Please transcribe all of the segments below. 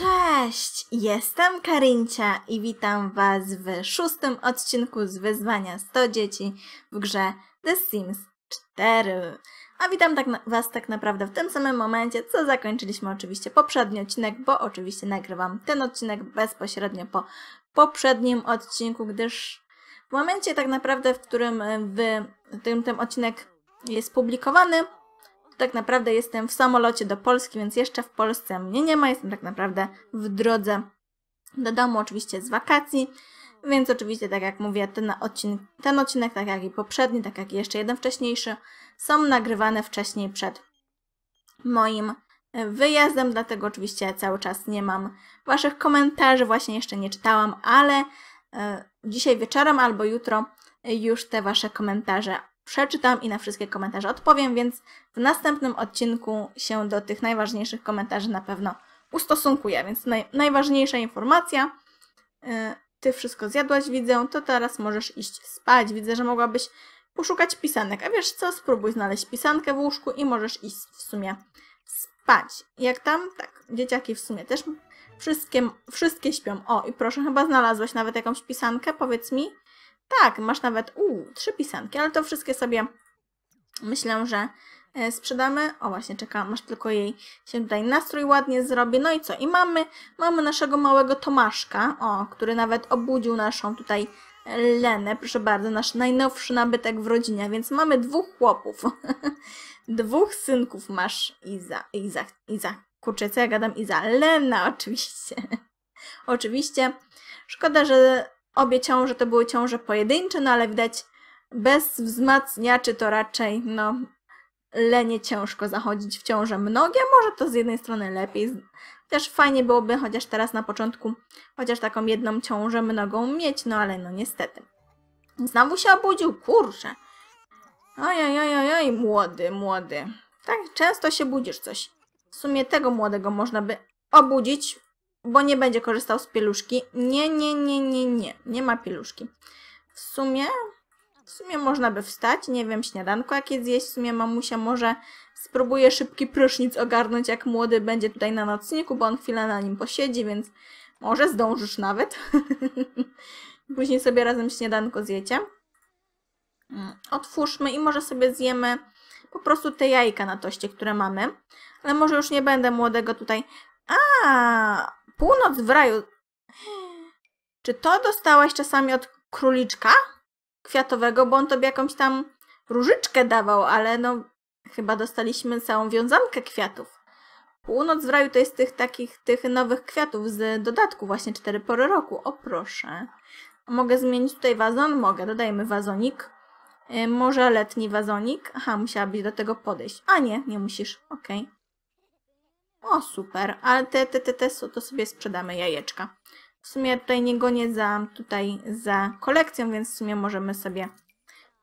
Cześć! Jestem Karincia i witam Was w szóstym odcinku z wyzwania 100 dzieci w grze The Sims 4. A witam tak Was tak naprawdę w tym samym momencie, co zakończyliśmy oczywiście poprzedni odcinek, bo oczywiście nagrywam ten odcinek bezpośrednio po poprzednim odcinku, gdyż w momencie tak naprawdę, w którym e, wy, w którym ten odcinek jest publikowany, tak naprawdę jestem w samolocie do Polski, więc jeszcze w Polsce mnie nie ma, jestem tak naprawdę w drodze do domu, oczywiście z wakacji. Więc oczywiście, tak jak mówię, ten odcinek, ten odcinek, tak jak i poprzedni, tak jak i jeszcze jeden wcześniejszy, są nagrywane wcześniej przed moim e, wyjazdem, dlatego oczywiście cały czas nie mam Waszych komentarzy, właśnie jeszcze nie czytałam, ale e, dzisiaj wieczorem albo jutro już te Wasze komentarze przeczytam i na wszystkie komentarze odpowiem, więc w następnym odcinku się do tych najważniejszych komentarzy na pewno ustosunkuję. Więc naj, najważniejsza informacja. Y, ty wszystko zjadłaś, widzę, to teraz możesz iść spać. Widzę, że mogłabyś poszukać pisanek. A wiesz co? Spróbuj znaleźć pisankę w łóżku i możesz iść w sumie spać. Jak tam? Tak, dzieciaki w sumie też wszystkie, wszystkie śpią. O, i proszę, chyba znalazłaś nawet jakąś pisankę, powiedz mi. Tak, masz nawet u, trzy pisanki, ale to wszystkie sobie myślę, że e, sprzedamy. O właśnie, czekam, masz tylko jej się tutaj nastrój ładnie zrobi No i co? I mamy, mamy naszego małego Tomaszka, o, który nawet obudził naszą tutaj Lenę, proszę bardzo, nasz najnowszy nabytek w rodzinie, więc mamy dwóch chłopów. dwóch synków masz, Iza, Iza, Iza. Kurczę, co ja gadam? Iza, Lena oczywiście. oczywiście. Szkoda, że Obie ciąże to były ciąże pojedyncze, no ale widać bez wzmacniaczy to raczej no, lenie ciężko zachodzić w ciąże mnogie. Może to z jednej strony lepiej. Też fajnie byłoby chociaż teraz na początku chociaż taką jedną ciążę mnogą mieć, no ale no niestety. Znowu się obudził, kurczę. Ojojojojoj, młody, młody. Tak często się budzisz coś. W sumie tego młodego można by obudzić bo nie będzie korzystał z pieluszki. Nie, nie, nie, nie, nie. Nie ma pieluszki. W sumie, w sumie można by wstać. Nie wiem, śniadanko jakie zjeść. W sumie mamusia może spróbuje szybki prysznic ogarnąć, jak młody będzie tutaj na nocniku, bo on chwilę na nim posiedzi, więc może zdążysz nawet. Później sobie razem śniadanko zjecie. Mm, otwórzmy i może sobie zjemy po prostu te jajka na toście, które mamy. Ale może już nie będę młodego tutaj... A, Północ w raju. Czy to dostałaś czasami od króliczka kwiatowego, bo on tobie jakąś tam różyczkę dawał, ale no chyba dostaliśmy całą wiązankę kwiatów. Północ w raju to jest tych takich, tych nowych kwiatów z dodatku właśnie cztery pory roku. O proszę. Mogę zmienić tutaj wazon? Mogę. Dodajmy wazonik. Y, może letni wazonik? Aha, musiałabyś do tego podejść. A nie, nie musisz. Okej. Okay. O, super, ale te, te, te, te to sobie sprzedamy jajeczka. W sumie tutaj nie gonię za, tutaj za kolekcją, więc w sumie możemy sobie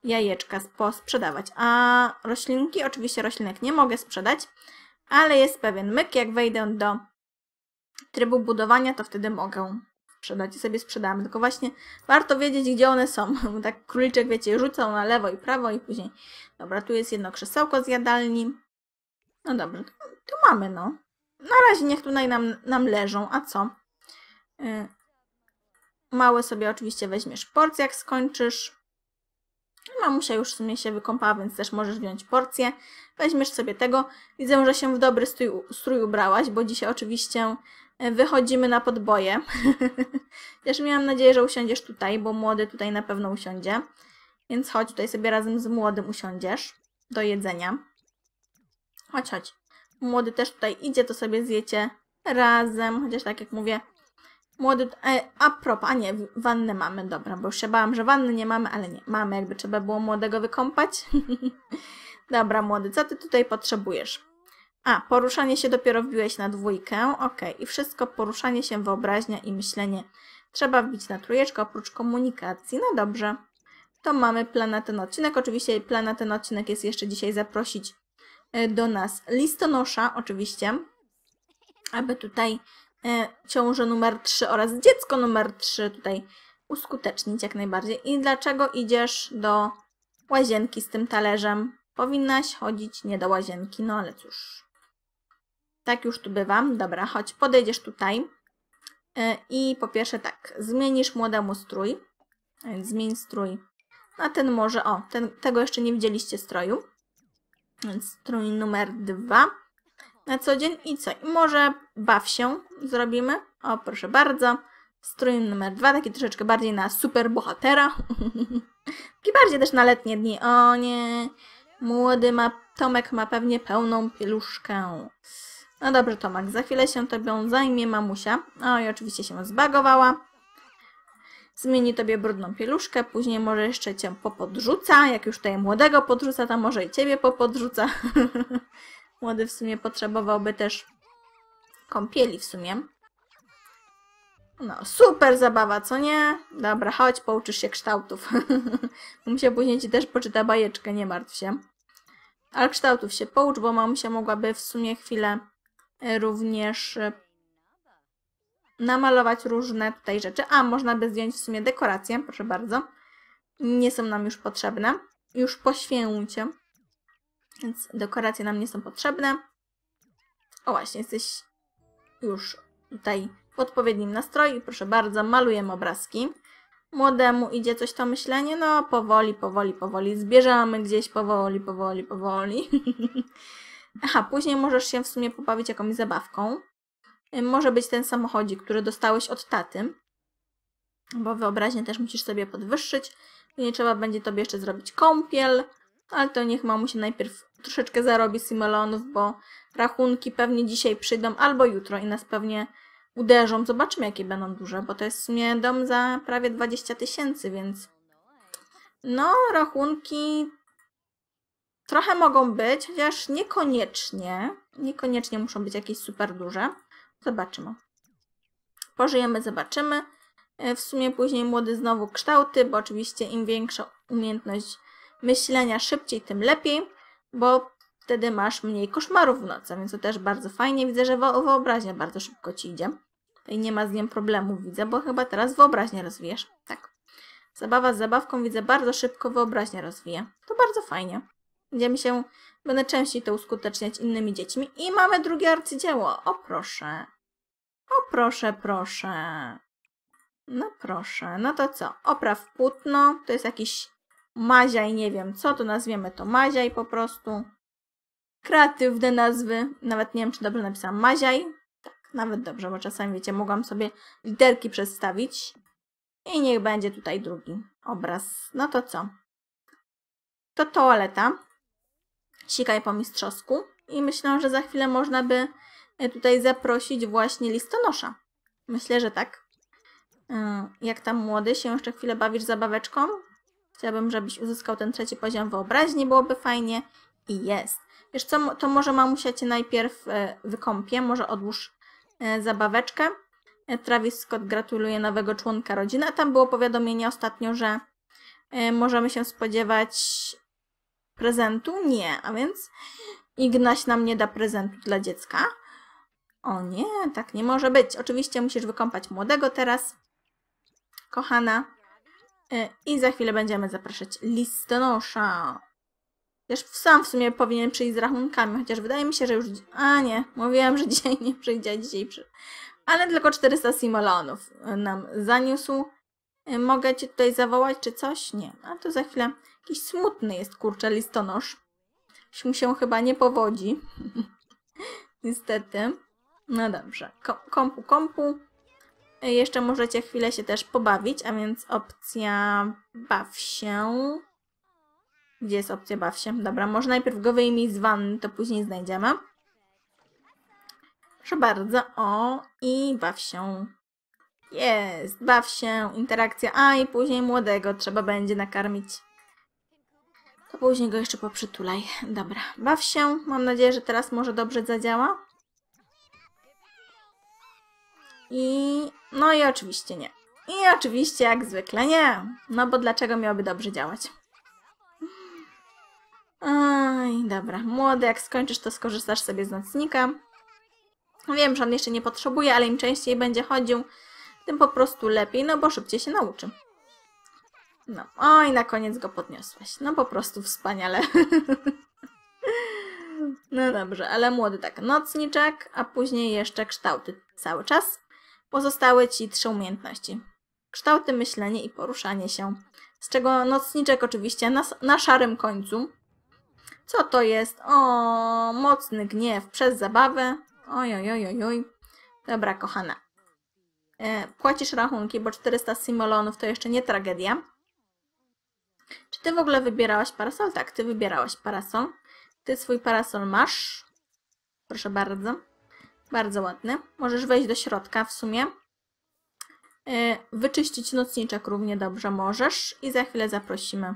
jajeczka posprzedawać. A roślinki, oczywiście roślinek nie mogę sprzedać, ale jest pewien myk, jak wejdę do trybu budowania, to wtedy mogę sprzedać i sobie sprzedamy. Tylko właśnie warto wiedzieć, gdzie one są. Bo tak króliczek, wiecie, rzucał na lewo i prawo i później... Dobra, tu jest jedno krzesełko z jadalni. No dobrze, tu mamy, no na razie niech tutaj nam, nam leżą, a co? Y, małe sobie oczywiście weźmiesz porcję, jak skończysz. Mamusia już w sumie się wykąpała, więc też możesz wziąć porcję. Weźmiesz sobie tego. Widzę, że się w dobry strój, strój ubrałaś, bo dzisiaj oczywiście y, wychodzimy na podboje. też miałam nadzieję, że usiądziesz tutaj, bo młody tutaj na pewno usiądzie. Więc chodź tutaj sobie razem z młodym usiądziesz do jedzenia. Chodź, chodź. Młody też tutaj idzie, to sobie zjecie razem, chociaż tak jak mówię, młody... E, a propos, a nie, wannę mamy, dobra, bo już się bałam, że wanny nie mamy, ale nie, mamy, jakby trzeba było młodego wykąpać. dobra, młody, co ty tutaj potrzebujesz? A, poruszanie się dopiero wbiłeś na dwójkę, ok, i wszystko, poruszanie się, wyobraźnia i myślenie. Trzeba wbić na trójeczkę, oprócz komunikacji, no dobrze. To mamy plan na ten odcinek. Oczywiście plan na ten odcinek jest jeszcze dzisiaj zaprosić E, do nas listonosza oczywiście, aby tutaj e, ciążę numer 3 oraz dziecko numer 3 tutaj uskutecznić jak najbardziej. I dlaczego idziesz do łazienki z tym talerzem? Powinnaś chodzić nie do łazienki, no ale cóż. Tak już tu bywam. Dobra, chodź, podejdziesz tutaj. E, I po pierwsze tak, zmienisz młodemu strój. Zmień strój na ten może, o, ten, tego jeszcze nie widzieliście stroju. Więc strój numer dwa na co dzień. I co? I może baw się zrobimy. O, proszę bardzo. Strój numer dwa, taki troszeczkę bardziej na super bohatera. taki bardziej też na letnie dni. O nie, młody ma, Tomek ma pewnie pełną pieluszkę. No dobrze, Tomek, za chwilę się tobą zajmie mamusia. O, i oczywiście się zbagowała zmieni tobie brudną pieluszkę, później może jeszcze cię popodrzuca, jak już tutaj młodego podrzuca, to może i ciebie popodrzuca. Młody w sumie potrzebowałby też kąpieli w sumie. No, super zabawa, co nie? Dobra, chodź, pouczysz się kształtów. Mamusia później ci też poczyta bajeczkę, nie martw się. Ale kształtów się poucz, bo mamusia mogłaby w sumie chwilę e, również e, namalować różne tutaj rzeczy. A, można by zdjąć w sumie dekoracje, proszę bardzo. Nie są nam już potrzebne. Już po święcie. Więc dekoracje nam nie są potrzebne. O właśnie, jesteś już tutaj w odpowiednim nastroju. Proszę bardzo, malujemy obrazki. Młodemu idzie coś to myślenie? No, powoli, powoli, powoli. Zbierzamy gdzieś powoli, powoli, powoli. Aha, później możesz się w sumie pobawić jakąś zabawką. Y, może być ten samochodzik, który dostałeś od taty, bo wyobraźnię też musisz sobie podwyższyć. Nie trzeba będzie tobie jeszcze zrobić kąpiel, ale to niech mamusia najpierw troszeczkę zarobi Simelonów, bo rachunki pewnie dzisiaj przyjdą albo jutro i nas pewnie uderzą. Zobaczymy, jakie będą duże, bo to jest w sumie dom za prawie 20 tysięcy, więc no, rachunki trochę mogą być, chociaż niekoniecznie, niekoniecznie muszą być jakieś super duże. Zobaczymy. Pożyjemy, zobaczymy. E, w sumie później młody znowu kształty, bo oczywiście im większa umiejętność myślenia szybciej, tym lepiej, bo wtedy masz mniej koszmarów w nocy, więc to też bardzo fajnie. Widzę, że wyobraźnia bardzo szybko ci idzie. I nie ma z nią problemów, widzę, bo chyba teraz wyobraźnię rozwijesz. Tak. Zabawa z zabawką, widzę, bardzo szybko wyobraźnię rozwija. To bardzo fajnie. Będziemy się Będę częściej to uskuteczniać innymi dziećmi. I mamy drugie arcydzieło. O proszę. O proszę, proszę. No proszę. No to co? Opraw płótno. To jest jakiś maziaj, nie wiem co. To nazwiemy to maziaj po prostu. Kreatywne nazwy. Nawet nie wiem, czy dobrze napisałam. Maziaj. Tak, nawet dobrze, bo czasami, wiecie, mogłam sobie literki przedstawić. I niech będzie tutaj drugi obraz. No to co? To toaleta. Sikaj po mistrzowsku i myślę, że za chwilę można by e, tutaj zaprosić właśnie listonosza. Myślę, że tak. E, jak tam młody się jeszcze chwilę bawisz zabaweczką? Chciałabym, żebyś uzyskał ten trzeci poziom wyobraźni, byłoby fajnie. I jest. Wiesz co, to może mamusia cię najpierw e, wykąpie, może odłóż zabaweczkę. Travis Scott gratuluje nowego członka rodziny, a tam było powiadomienie ostatnio, że możemy się spodziewać Prezentu? Nie, a więc Ignaś nam nie da prezentu dla dziecka. O nie, tak nie może być. Oczywiście musisz wykąpać młodego teraz, kochana. E, I za chwilę będziemy zapraszać listonosza. Też sam w sumie powinien przyjść z rachunkami, chociaż wydaje mi się, że już... A nie, mówiłam, że dzisiaj nie przyjdzie, dzisiaj przy... Ale tylko 400 simoleonów nam zaniósł. E, mogę Cię tutaj zawołać czy coś? Nie, a to za chwilę Jakiś smutny jest, kurczę, listonosz. Już mu się chyba nie powodzi. Niestety. No dobrze. Kom kompu, kompu. Jeszcze możecie chwilę się też pobawić, a więc opcja baw się. Gdzie jest opcja baw się? Dobra, może najpierw go wyjmij z wanny, to później znajdziemy. Proszę bardzo, o i baw się. Jest, baw się, interakcja, a i później młodego trzeba będzie nakarmić. To później go jeszcze poprzytulaj. Dobra, baw się. Mam nadzieję, że teraz może dobrze zadziała. I... no i oczywiście nie. I oczywiście jak zwykle nie. No bo dlaczego miałoby dobrze działać? Aj, dobra. Młody, jak skończysz, to skorzystasz sobie z nocnika. Wiem, że on jeszcze nie potrzebuje, ale im częściej będzie chodził, tym po prostu lepiej, no bo szybciej się nauczy. No, oj, na koniec go podniosłeś. No po prostu wspaniale. no dobrze, ale młody tak, nocniczek, a później jeszcze kształty cały czas. Pozostały ci trzy umiejętności. Kształty, myślenie i poruszanie się. Z czego nocniczek oczywiście na, na szarym końcu. Co to jest? O, mocny gniew przez zabawę. Oj, oj, oj, oj, oj. Dobra, kochana. E, płacisz rachunki, bo 400 simolonów to jeszcze nie tragedia. Czy ty w ogóle wybierałaś parasol? Tak, ty wybierałaś parasol. Ty swój parasol masz. Proszę bardzo. Bardzo ładny. Możesz wejść do środka w sumie. E, wyczyścić nocniczek równie dobrze możesz. I za chwilę zaprosimy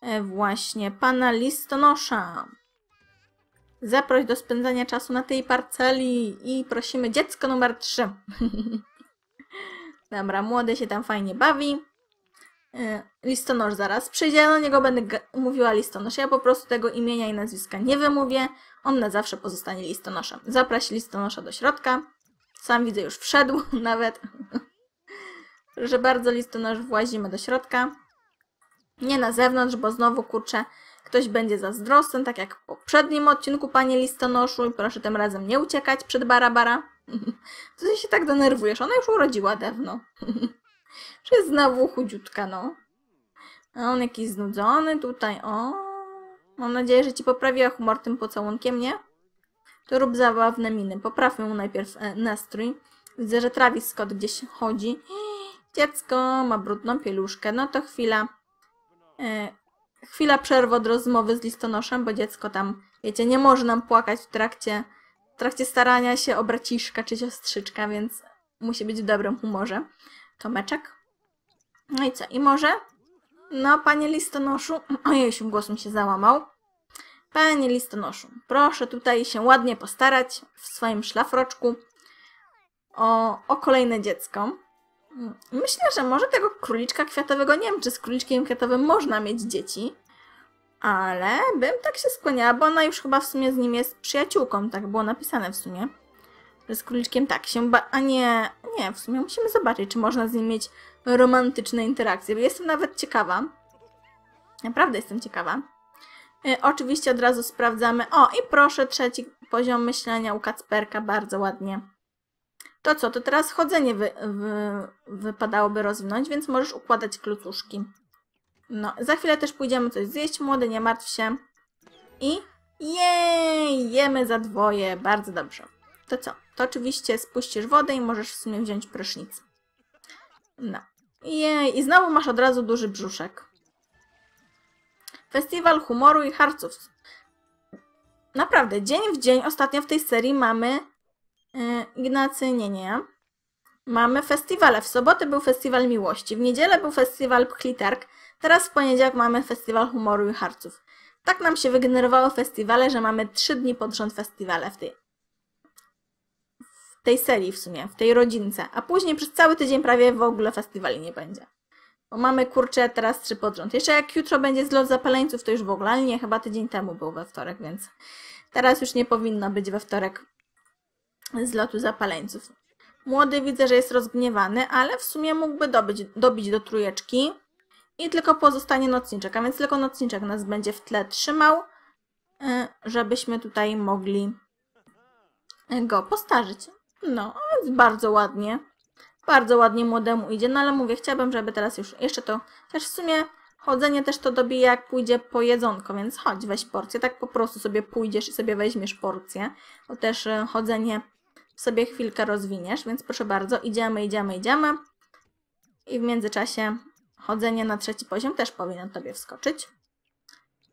e, właśnie pana listonosza. Zaproś do spędzania czasu na tej parceli i prosimy dziecko numer 3. Dobra, młody się tam fajnie bawi. E, listonosz zaraz przyjdzie, ja do niego będę mówiła listonosz. Ja po prostu tego imienia i nazwiska nie wymówię. On na zawsze pozostanie listonoszem. Zaprać listonosza do środka. Sam widzę, już wszedł nawet. Proszę bardzo, listonosz włazimy do środka. Nie na zewnątrz, bo znowu, kurczę, ktoś będzie zazdrosny, tak jak w poprzednim odcinku, panie listonoszu. I proszę tym razem nie uciekać przed Barabara. Co się tak denerwujesz? Ona już urodziła dawno. Że znowu chudziutka, no. A on jakiś znudzony tutaj, o. Mam nadzieję, że ci poprawiła humor tym pocałunkiem, nie? To rób zabawne miny. Poprawmy mu najpierw e, nastrój. Widzę, że Travis Scott gdzieś chodzi. Dziecko ma brudną pieluszkę. No to chwila. E, chwila przerwy od rozmowy z listonoszem, bo dziecko tam, wiecie, nie może nam płakać w trakcie, w trakcie starania się o braciszka czy siostrzyczka, więc musi być w dobrym humorze. Tomeczek. No i co? I może? No, panie listonoszu, ojej, się głos mi się załamał. Panie listonoszu, proszę tutaj się ładnie postarać w swoim szlafroczku o, o kolejne dziecko. Myślę, że może tego króliczka kwiatowego, nie wiem, czy z króliczkiem kwiatowym można mieć dzieci, ale bym tak się skłaniała, bo ona już chyba w sumie z nim jest przyjaciółką, tak było napisane w sumie z króliczkiem tak się ba... A nie, nie, w sumie musimy zobaczyć, czy można z nim mieć romantyczne interakcje. Jestem nawet ciekawa. Naprawdę jestem ciekawa. E, oczywiście od razu sprawdzamy. O, i proszę, trzeci poziom myślenia u Kacperka. Bardzo ładnie. To co, to teraz chodzenie wy, wy, wypadałoby rozwinąć, więc możesz układać klucuszki. No, za chwilę też pójdziemy coś zjeść, młody, nie martw się. I jej, jemy za dwoje, bardzo dobrze to co? To oczywiście spuścisz wodę i możesz w sumie wziąć prysznic. No. Jej, i znowu masz od razu duży brzuszek. Festiwal humoru i harców. Naprawdę, dzień w dzień ostatnio w tej serii mamy yy, Ignacy, nie, nie. Mamy festiwale. W sobotę był festiwal miłości, w niedzielę był festiwal pchlitark, teraz w poniedziałek mamy festiwal humoru i harców. Tak nam się wygenerowały festiwale, że mamy trzy dni pod rząd festiwale w tej, tej serii w sumie, w tej rodzince, a później przez cały tydzień prawie w ogóle festiwali nie będzie. Bo mamy kurczę teraz trzy podrząd. Jeszcze jak jutro będzie zlot zapaleńców, to już w ogóle, ale nie, chyba tydzień temu był we wtorek, więc teraz już nie powinno być we wtorek zlotu zapaleńców. Młody widzę, że jest rozgniewany, ale w sumie mógłby dobyć, dobić do trójeczki i tylko pozostanie nocniczek, a więc tylko nocniczek nas będzie w tle trzymał, e, żebyśmy tutaj mogli go postarzyć. No, jest bardzo ładnie. Bardzo ładnie młodemu idzie, no ale mówię, chciałabym, żeby teraz już jeszcze to... Też w sumie chodzenie też to dobije, jak pójdzie po jedzonko, więc chodź, weź porcję. Tak po prostu sobie pójdziesz i sobie weźmiesz porcję, bo też e, chodzenie sobie chwilkę rozwiniesz, więc proszę bardzo, idziemy, idziemy, idziemy. I w międzyczasie chodzenie na trzeci poziom też powinno Tobie wskoczyć.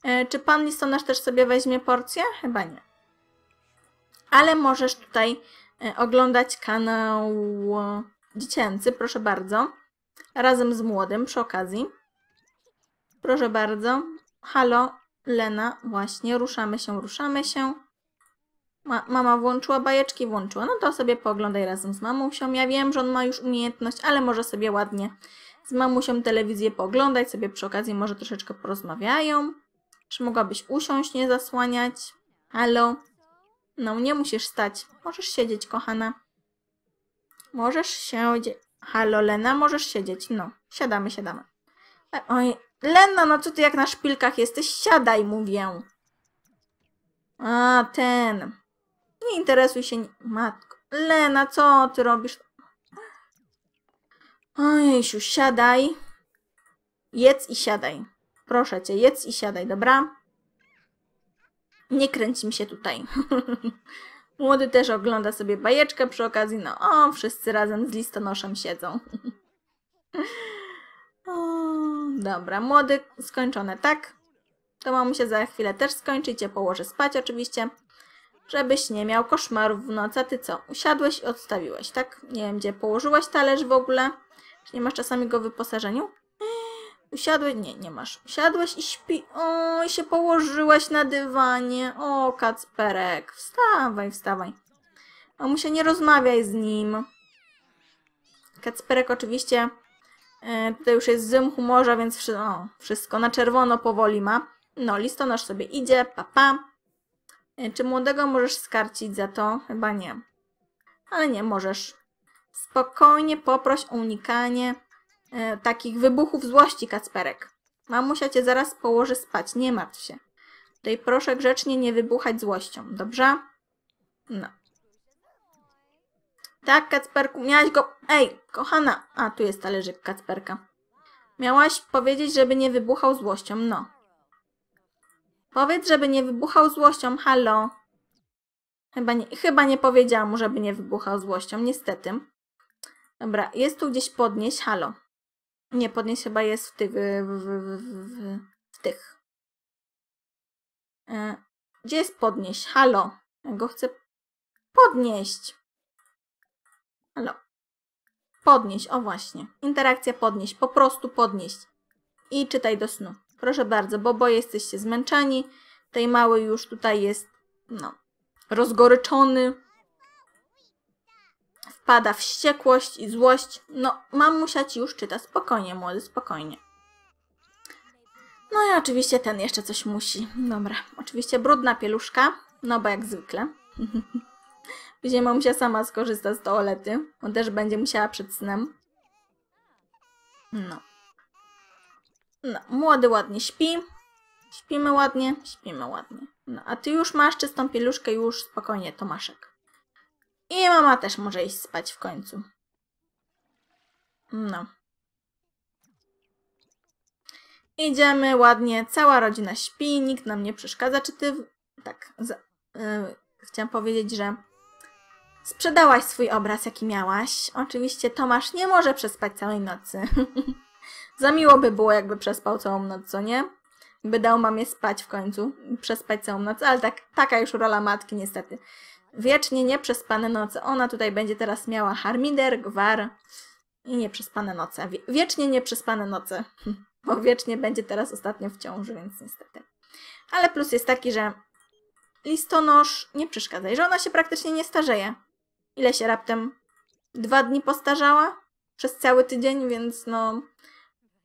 E, czy pan listonosz też sobie weźmie porcję? Chyba nie. Ale możesz tutaj E, oglądać kanał dziecięcy, proszę bardzo. Razem z młodym przy okazji. Proszę bardzo. Halo, Lena, właśnie, ruszamy się, ruszamy się. Ma mama włączyła bajeczki, włączyła. No to sobie pooglądaj razem z mamusią. Ja wiem, że on ma już umiejętność, ale może sobie ładnie z mamusią telewizję pooglądać, sobie przy okazji może troszeczkę porozmawiają. Czy mogłabyś usiąść, nie zasłaniać? Halo. No, nie musisz stać. Możesz siedzieć, kochana. Możesz siedzieć. Halo, Lena, możesz siedzieć. No, siadamy, siadamy. E, oj, Lena, no co ty jak na szpilkach jesteś? Siadaj, mówię. A, ten. Nie interesuj się. Matko. Lena, co ty robisz? Ojsiu, siadaj. Jedz i siadaj. Proszę cię, jedz i siadaj, dobra? Nie kręci mi się tutaj. Młody też ogląda sobie bajeczkę przy okazji. No o, wszyscy razem z listonoszem siedzą. o, dobra, młody skończone, tak? To mam się za chwilę też skończyć. cię położę spać oczywiście. Żebyś nie miał koszmarów w nocy. A ty co? Usiadłeś i odstawiłeś, tak? Nie wiem, gdzie położyłaś talerz w ogóle. Czy nie masz czasami go w wyposażeniu? Usiadłeś? Nie, nie masz. Usiadłeś i śpi... O, i się położyłeś na dywanie. O, Kacperek. Wstawaj, wstawaj. Mamusia, nie rozmawiaj z nim. Kacperek oczywiście e, tutaj już jest złym humorze, więc wszy o, wszystko na czerwono powoli ma. No, listonosz sobie idzie, papa. Pa. E, czy młodego możesz skarcić za to? Chyba nie. Ale nie, możesz. Spokojnie poproś o unikanie e, takich wybuchów złości, Kacperek. Mamusia cię zaraz położy spać, nie martw się. Tutaj proszę grzecznie nie wybuchać złością, dobrze? No. Tak, Kacperku, miałaś go... Ej, kochana! A, tu jest talerzyk Kacperka. Miałaś powiedzieć, żeby nie wybuchał złością, no. Powiedz, żeby nie wybuchał złością, halo. Chyba nie, chyba nie powiedziałam mu, żeby nie wybuchał złością, niestety. Dobra, jest tu gdzieś podnieść, halo. Nie, podnieść chyba jest w tych. W, w, w, w tych. E, gdzie jest podnieść? Halo. Ja go chcę podnieść. Halo. Podnieść, o właśnie. Interakcja podnieść, po prostu podnieść. I czytaj do snu. Proszę bardzo, bo bo jesteście zmęczeni. Tej mały już tutaj jest, no, rozgoryczony wpada wściekłość i złość. No, mam musiać już czyta. Spokojnie, młody, spokojnie. No i oczywiście ten jeszcze coś musi. Dobra, oczywiście brudna pieluszka. No bo jak zwykle. Później mamusia sama skorzysta z toalety, bo też będzie musiała przed snem. No. No, młody ładnie śpi. Śpimy ładnie, śpimy ładnie. No, a ty już masz czystą pieluszkę, już spokojnie, Tomaszek. I mama też może iść spać w końcu. No. Idziemy ładnie, cała rodzina śpi, nikt nam nie przeszkadza. Czy ty... Tak, yy, chciałam powiedzieć, że sprzedałaś swój obraz, jaki miałaś. Oczywiście Tomasz nie może przespać całej nocy. Za miło by było, jakby przespał całą noc, co nie? By dał mamie spać w końcu, przespać całą noc, ale tak, taka już rola matki niestety wiecznie nieprzespane noce. Ona tutaj będzie teraz miała harmider, gwar i nieprzespane noce. Wiecznie nieprzespane noce, bo wiecznie będzie teraz ostatnio w ciąży, więc niestety. Ale plus jest taki, że listonosz nie przeszkadza i że ona się praktycznie nie starzeje. Ile się raptem? Dwa dni postarzała przez cały tydzień, więc no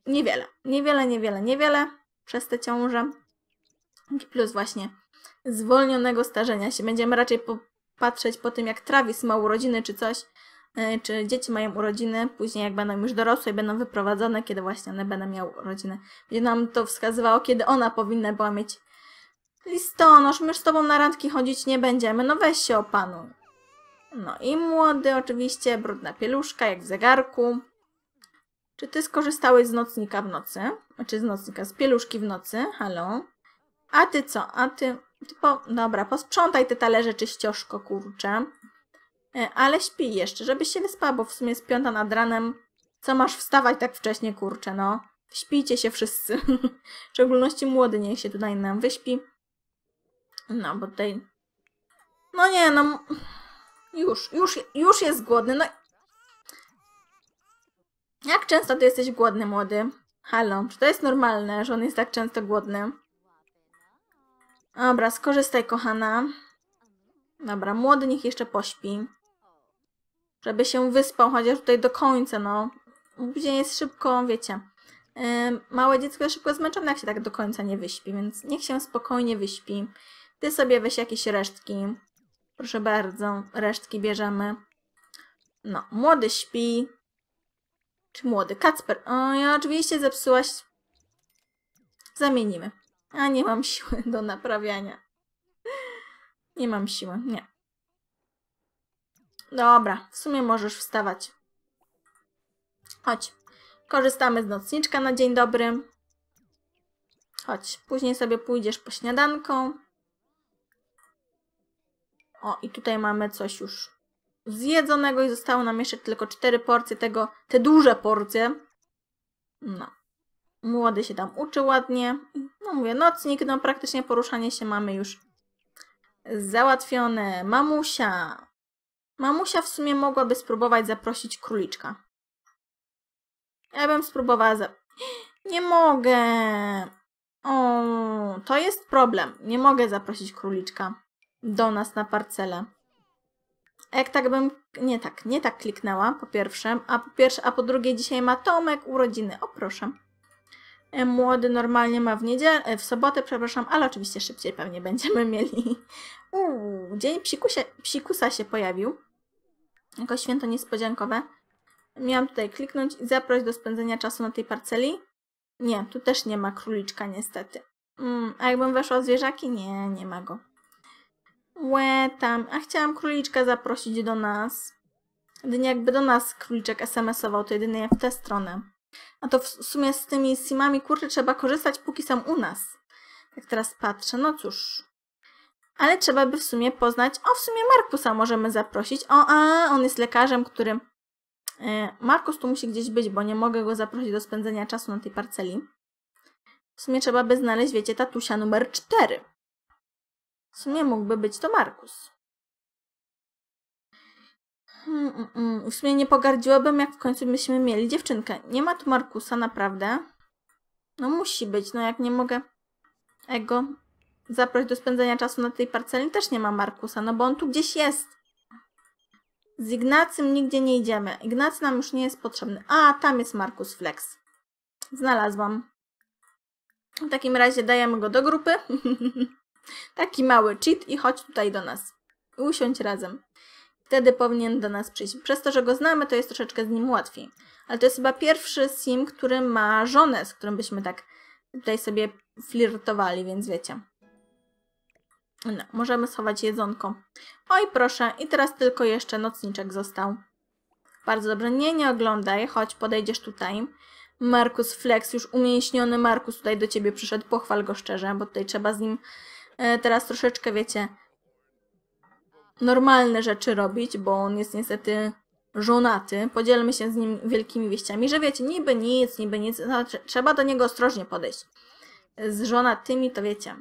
niewiele, niewiele, niewiele, niewiele przez te ciąże. Plus właśnie zwolnionego starzenia się. Będziemy raczej po patrzeć po tym, jak Travis ma urodziny czy coś, e, czy dzieci mają urodziny, później jak będą już dorosłe i będą wyprowadzone, kiedy właśnie one będą miały urodziny. Będzie nam to wskazywało, kiedy ona powinna była mieć listonosz, my z tobą na randki chodzić nie będziemy, no weź się opanuj. No i młody oczywiście, brudna pieluszka, jak w zegarku. Czy ty skorzystałeś z nocnika w nocy? Czy znaczy z nocnika, z pieluszki w nocy? Halo? A ty co? A ty... Po, dobra, posprzątaj te talerze ścioszko, kurczę. E, ale śpi jeszcze, żeby się wyspała, bo w sumie jest piąta nad ranem. Co masz wstawać tak wcześnie, kurczę, no. Śpijcie się wszyscy. w szczególności młody niech się tutaj nam wyśpi. No, bo tutaj... No nie, no... Już, już, już jest głodny, no... Jak często ty jesteś głodny, młody? Halo, czy to jest normalne, że on jest tak często głodny? Dobra, skorzystaj, kochana. Dobra, młody niech jeszcze pośpi. Żeby się wyspał, chociaż tutaj do końca, no. Dzień jest szybko, wiecie. Yy, małe dziecko jest szybko zmęczone, jak się tak do końca nie wyśpi, więc niech się spokojnie wyśpi. Ty sobie weź jakieś resztki. Proszę bardzo, resztki bierzemy. No, młody śpi. Czy młody? Kacper. O, ja oczywiście zepsułaś. Zamienimy. A nie mam siły do naprawiania. Nie mam siły, nie. Dobra, w sumie możesz wstawać. Chodź. Korzystamy z nocniczka na dzień dobry. Chodź, później sobie pójdziesz po śniadanką. O, i tutaj mamy coś już zjedzonego i zostało nam jeszcze tylko cztery porcje tego, te duże porcje. No. Młody się tam uczy ładnie. No mówię, nocnik, no praktycznie poruszanie się mamy już załatwione. Mamusia. Mamusia w sumie mogłaby spróbować zaprosić króliczka. Ja bym spróbowała za... Nie mogę. O, to jest problem. Nie mogę zaprosić króliczka do nas na parcelę. Jak tak bym... Nie tak, nie tak kliknęła, po pierwsze. A po pierwsze, a po drugie dzisiaj ma Tomek urodziny. O, proszę. E, młody normalnie ma w niedzielę, e, w sobotę, przepraszam, ale oczywiście szybciej pewnie będziemy mieli. Uuu, dzień psikusia, psikusa się pojawił. Jako święto niespodziankowe. Miałam tutaj kliknąć i zaproś do spędzenia czasu na tej parceli. Nie, tu też nie ma króliczka niestety. Mm, a jakbym weszła w zwierzaki? Nie, nie ma go. Łe, tam. A chciałam króliczka zaprosić do nas. Jedynie jakby do nas króliczek SMS-ował, to jedynie w tę stronę. A to w sumie z tymi simami, kurczę, trzeba korzystać, póki są u nas. Jak teraz patrzę, no cóż. Ale trzeba by w sumie poznać, o w sumie Markusa możemy zaprosić. O, a on jest lekarzem, który... E, Markus tu musi gdzieś być, bo nie mogę go zaprosić do spędzenia czasu na tej parceli. W sumie trzeba by znaleźć, wiecie, tatusia numer 4. W sumie mógłby być to Markus mm, mm. W sumie nie pogardziłabym, jak w końcu byśmy mieli dziewczynkę. Nie ma tu Markusa, naprawdę? No musi być, no jak nie mogę ego zaprosić do spędzenia czasu na tej parceli, też nie ma Markusa, no bo on tu gdzieś jest. Z Ignacym nigdzie nie idziemy. Ignacy nam już nie jest potrzebny. A, tam jest Markus Flex. Znalazłam. W takim razie dajemy go do grupy. Taki mały cheat i chodź tutaj do nas. Usiądź razem. Wtedy powinien do nas przyjść. Przez to, że go znamy, to jest troszeczkę z nim łatwiej. Ale to jest chyba pierwszy sim, który ma żonę, z którym byśmy tak tutaj sobie flirtowali, więc wiecie. No, możemy schować jedzonko. Oj, proszę, i teraz tylko jeszcze nocniczek został. Bardzo dobrze, nie, nie oglądaj, chodź, podejdziesz tutaj. Markus Flex, już umięśniony Markus tutaj do Ciebie przyszedł, pochwal go szczerze, bo tutaj trzeba z nim e, teraz troszeczkę, wiecie, normalne rzeczy robić, bo on jest niestety żonaty. Podzielmy się z nim wielkimi wieściami, że wiecie, niby nic, niby nic, no, trzeba do niego ostrożnie podejść. Z żonatymi to wiecie,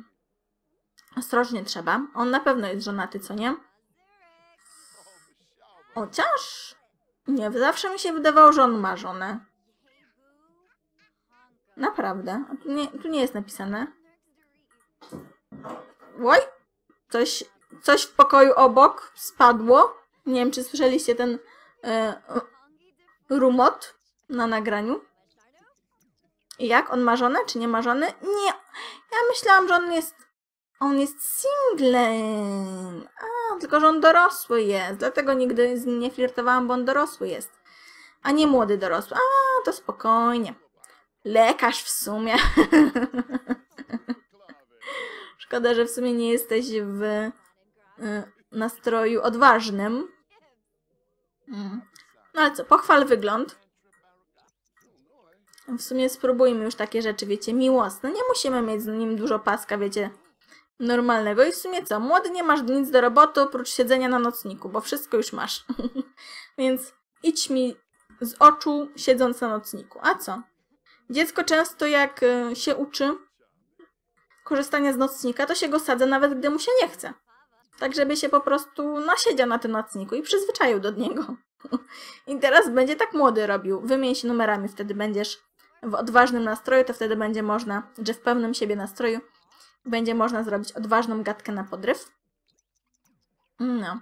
ostrożnie trzeba. On na pewno jest żonaty, co nie? Chociaż nie, zawsze mi się wydawało, że on ma żonę. Naprawdę. Tu nie, tu nie jest napisane. Oj! Coś coś w pokoju obok spadło. Nie wiem, czy słyszeliście ten e, rumot na nagraniu. I jak? On ma żonę, czy nie ma żony? Nie. Ja myślałam, że on jest... On jest singlem. A, tylko że on dorosły jest. Dlatego nigdy z nim nie flirtowałam, bo on dorosły jest. A nie młody dorosły. A, to spokojnie. Lekarz w sumie. Szkoda, że w sumie nie jesteś w Y, nastroju odważnym. Mhm. No ale co, pochwal wygląd. W sumie spróbujmy już takie rzeczy, wiecie, miłosne. Nie musimy mieć z nim dużo paska, wiecie, normalnego. I w sumie co, młody nie masz nic do roboty oprócz siedzenia na nocniku, bo wszystko już masz. Więc idź mi z oczu siedząc na nocniku. A co? Dziecko często jak y, się uczy korzystania z nocnika, to się go sadza nawet gdy mu się nie chce tak żeby się po prostu nasiedział na tym nocniku i przyzwyczaił do niego. I teraz będzie tak młody robił. Wymień się numerami, wtedy będziesz w odważnym nastroju, to wtedy będzie można, że w pełnym siebie nastroju będzie można zrobić odważną gadkę na podryw. No.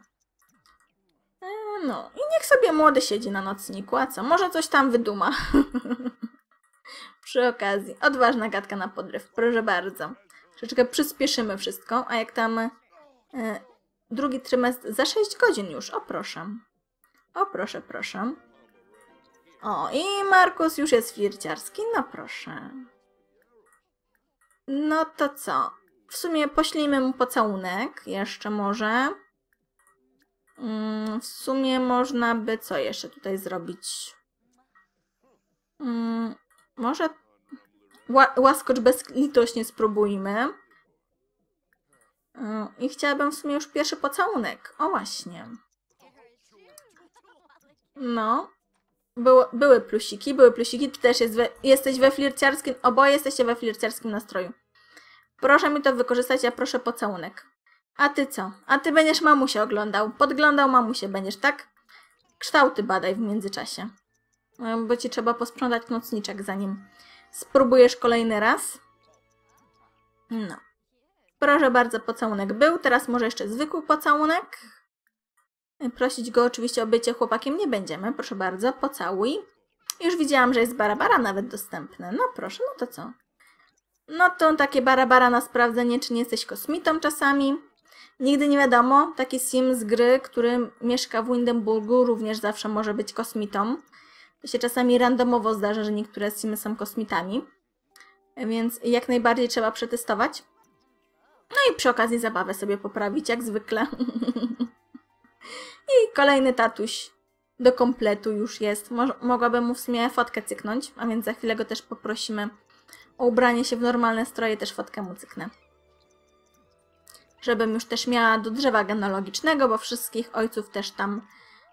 E, no. I niech sobie młody siedzi na nocniku, a co? Może coś tam wyduma. Przy okazji. Odważna gadka na podryw. Proszę bardzo. Troszeczkę przyspieszymy wszystko, a jak tam E, drugi trymestr za 6 godzin już. O proszę. O proszę, proszę. O, i Markus już jest flirciarski. No proszę. No to co? W sumie poślijmy mu pocałunek jeszcze może. Mm, w sumie można by co jeszcze tutaj zrobić? Mm, może łaskocz bezlitośnie spróbujmy. E, I chciałabym w sumie już pierwszy pocałunek. O właśnie. No. Było, były plusiki, były plusiki. Ty też jest we, jesteś we flirciarskim, oboje jesteście we flirciarskim nastroju. Proszę mi to wykorzystać, ja proszę pocałunek. A ty co? A ty będziesz mamusię oglądał. Podglądał mamusię będziesz, tak? Kształty badaj w międzyczasie. E, bo ci trzeba posprzątać nocniczek zanim spróbujesz kolejny raz. No. Proszę bardzo, pocałunek był, teraz może jeszcze zwykły pocałunek. Prosić go oczywiście o bycie chłopakiem nie będziemy, proszę bardzo, pocałuj. Już widziałam, że jest barabara nawet dostępne. No proszę, no to co? No to takie barabara na sprawdzenie, czy nie jesteś kosmitą czasami. Nigdy nie wiadomo, taki sim z gry, który mieszka w Windenburgu, również zawsze może być kosmitą. To się czasami randomowo zdarza, że niektóre simy są kosmitami. Więc jak najbardziej trzeba przetestować. No i przy okazji zabawę sobie poprawić, jak zwykle. I kolejny tatuś do kompletu już jest. mogłabym mu w sumie fotkę cyknąć, a więc za chwilę go też poprosimy o ubranie się w normalne stroje, też fotkę mu cyknę. Żebym już też miała do drzewa genealogicznego, bo wszystkich ojców też tam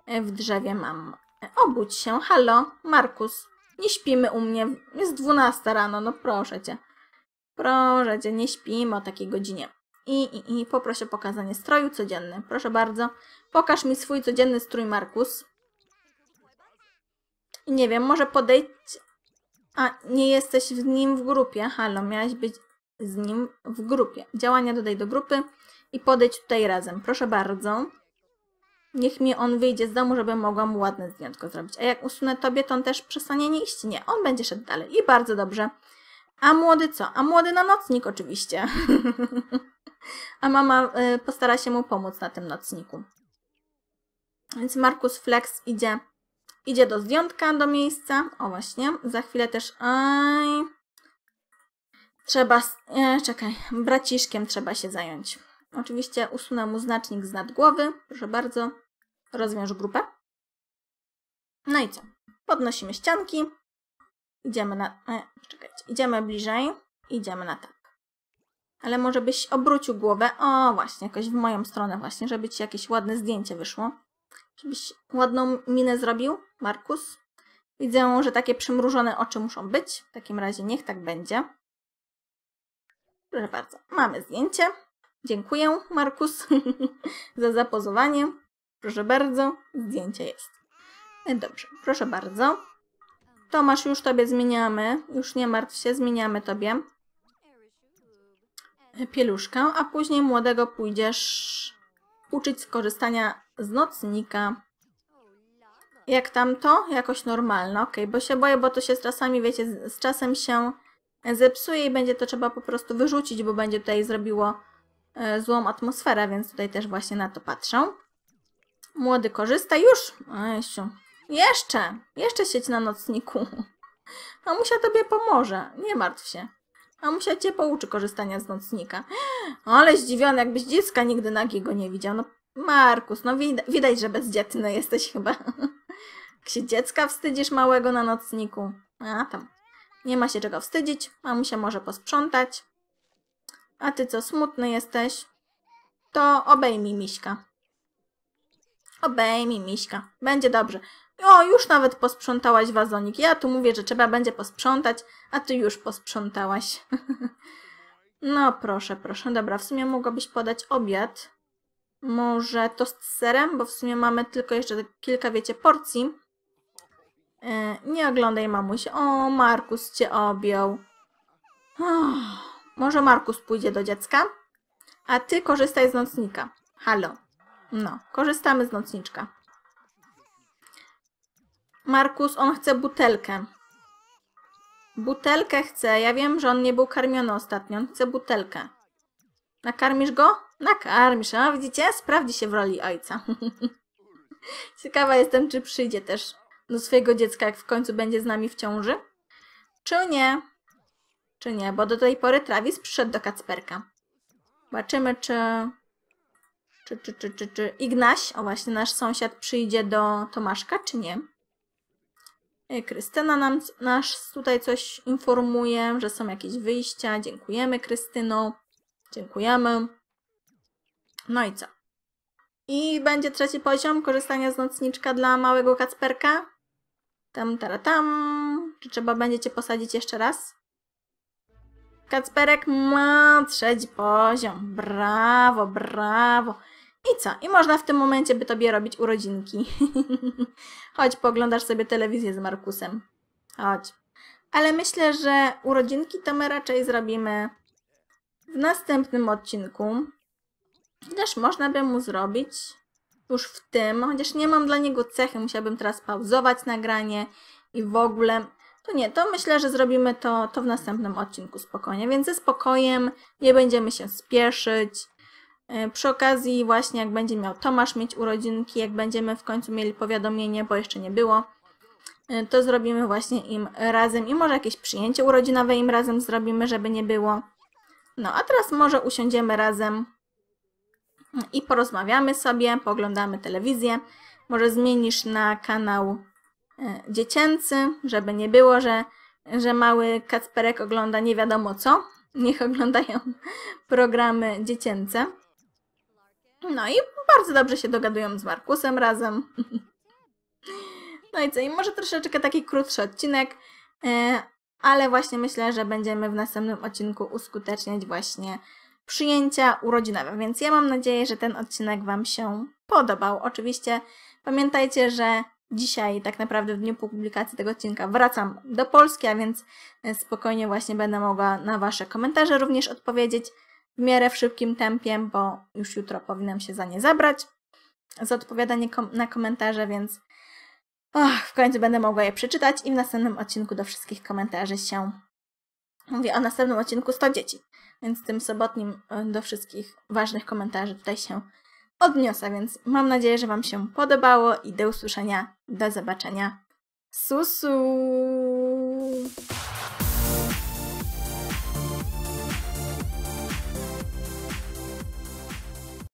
e, w drzewie mam. Obudź się, halo, Markus. Nie śpimy u mnie, jest 12 rano, no proszę cię. Proszę cię, nie śpimy o takiej godzinie. I, i, i poproszę o pokazanie stroju codzienny. Proszę bardzo, pokaż mi swój codzienny strój, Markus. I nie wiem, może podejść. A, nie jesteś z nim w grupie. Halo, miałaś być z nim w grupie. Działania dodaj do grupy i podejdź tutaj razem. Proszę bardzo. Niech mi on wyjdzie z domu, żeby mogła mu ładne zdjętko zrobić. A jak usunę tobie, to on też przestanie nie iść. Nie, on będzie szedł dalej. I bardzo dobrze. A młody co? A młody na nocnik oczywiście. A mama y, postara się mu pomóc na tym nocniku. Więc Markus Flex idzie, idzie do zdjątka, do miejsca. O właśnie, za chwilę też... Aj, trzeba... E, czekaj, braciszkiem trzeba się zająć. Oczywiście usunę mu znacznik z nad głowy. Proszę bardzo, rozwiąż grupę. No i co? Podnosimy ścianki. Idziemy na... E, czekajcie. Idziemy bliżej. Idziemy na tak. Ale może byś obrócił głowę. O, właśnie, jakoś w moją stronę właśnie, żeby ci jakieś ładne zdjęcie wyszło. Żebyś ładną minę zrobił, Markus. Widzę, że takie przymrużone oczy muszą być. W takim razie niech tak będzie. Proszę bardzo, mamy zdjęcie. Dziękuję, Markus, za zapozowanie. Proszę bardzo, zdjęcie jest. E, dobrze, proszę bardzo. Tomasz, już tobie zmieniamy. Już nie martw się, zmieniamy tobie. E, pieluszkę, a później młodego pójdziesz uczyć skorzystania z nocnika. Jak tamto? Jakoś normalne, ok, bo się boję, bo to się z czasami, wiecie, z, z czasem się e, zepsuje i będzie to trzeba po prostu wyrzucić, bo będzie tutaj zrobiło e, złą atmosferę, więc tutaj też właśnie na to patrzę. Młody korzysta już. siu. Jeszcze, jeszcze siedź na nocniku. Mamusia tobie pomoże, nie martw się. Mamusia cię pouczy korzystania z nocnika. Ale zdziwiony, jakbyś dziecka nigdy nagiego nie widział. No Markus, no wid widać, że bezdzietny jesteś chyba. Jak się dziecka wstydzisz małego na nocniku. A tam. Nie ma się czego wstydzić. Mamusia może posprzątać. A ty co, smutny jesteś? To obejmij miśka. Obejmij miśka. Będzie dobrze. O, już nawet posprzątałaś wazonik. Ja tu mówię, że trzeba będzie posprzątać, a ty już posprzątałaś. no proszę, proszę. Dobra, w sumie mogłabyś podać obiad. Może tost z serem, bo w sumie mamy tylko jeszcze kilka, wiecie, porcji. E, nie oglądaj mamusi. O, Markus cię objął. Może Markus pójdzie do dziecka? A ty korzystaj z nocnika. Halo. No, korzystamy z nocniczka. Markus, on chce butelkę. Butelkę chce. Ja wiem, że on nie był karmiony ostatnio. On chce butelkę. Nakarmisz go? Nakarmisz. A widzicie? Sprawdzi się w roli ojca. Ciekawa jestem, czy przyjdzie też do swojego dziecka, jak w końcu będzie z nami w ciąży. Czy nie? Czy nie? Bo do tej pory Travis przyszedł do Kacperka. Zobaczymy, czy... Czy, czy, czy, czy, czy Ignaś, o właśnie nasz sąsiad, przyjdzie do Tomaszka, czy nie? E, Krystyna nam, nas tutaj coś informuje, że są jakieś wyjścia. Dziękujemy, Krystyno. Dziękujemy. No i co? I będzie trzeci poziom korzystania z nocniczka dla małego Kacperka. Tam, tara, tam. Czy trzeba będzie Cię posadzić jeszcze raz? Kacperek ma trzeci poziom. Brawo, brawo. I co? I można w tym momencie by tobie robić urodzinki. Chodź, poglądasz sobie telewizję z Markusem. Chodź. Ale myślę, że urodzinki to my raczej zrobimy w następnym odcinku. Chociaż można by mu zrobić już w tym, chociaż nie mam dla niego cechy, musiałabym teraz pauzować nagranie i w ogóle to nie, to myślę, że zrobimy to, to w następnym odcinku spokojnie, więc ze spokojem, nie będziemy się spieszyć. E, przy okazji właśnie jak będzie miał Tomasz mieć urodzinki, jak będziemy w końcu mieli powiadomienie, bo jeszcze nie było, e, to zrobimy właśnie im razem i może jakieś przyjęcie urodzinowe im razem zrobimy, żeby nie było. No a teraz może usiądziemy razem i porozmawiamy sobie, poglądamy telewizję. Może zmienisz na kanał e, dziecięcy, żeby nie było, że, że mały Kacperek ogląda nie wiadomo co. Niech oglądają programy dziecięce. No i bardzo dobrze się dogadują z Markusem razem. No i co, i może troszeczkę taki krótszy odcinek, e, ale właśnie myślę, że będziemy w następnym odcinku uskuteczniać właśnie przyjęcia urodzinowe, więc ja mam nadzieję, że ten odcinek Wam się podobał. Oczywiście pamiętajcie, że dzisiaj, tak naprawdę w dniu publikacji tego odcinka, wracam do Polski, a więc e, spokojnie właśnie będę mogła na Wasze komentarze również odpowiedzieć w miarę w szybkim tempie, bo już jutro powinnam się za nie zabrać, za odpowiadanie kom na komentarze, więc och, w końcu będę mogła je przeczytać i w następnym odcinku do wszystkich komentarzy się mówię o następnym odcinku 100 dzieci, więc tym sobotnim e, do wszystkich ważnych komentarzy tutaj się odniosę, więc mam nadzieję, że Wam się podobało i do usłyszenia, do zobaczenia. Susu!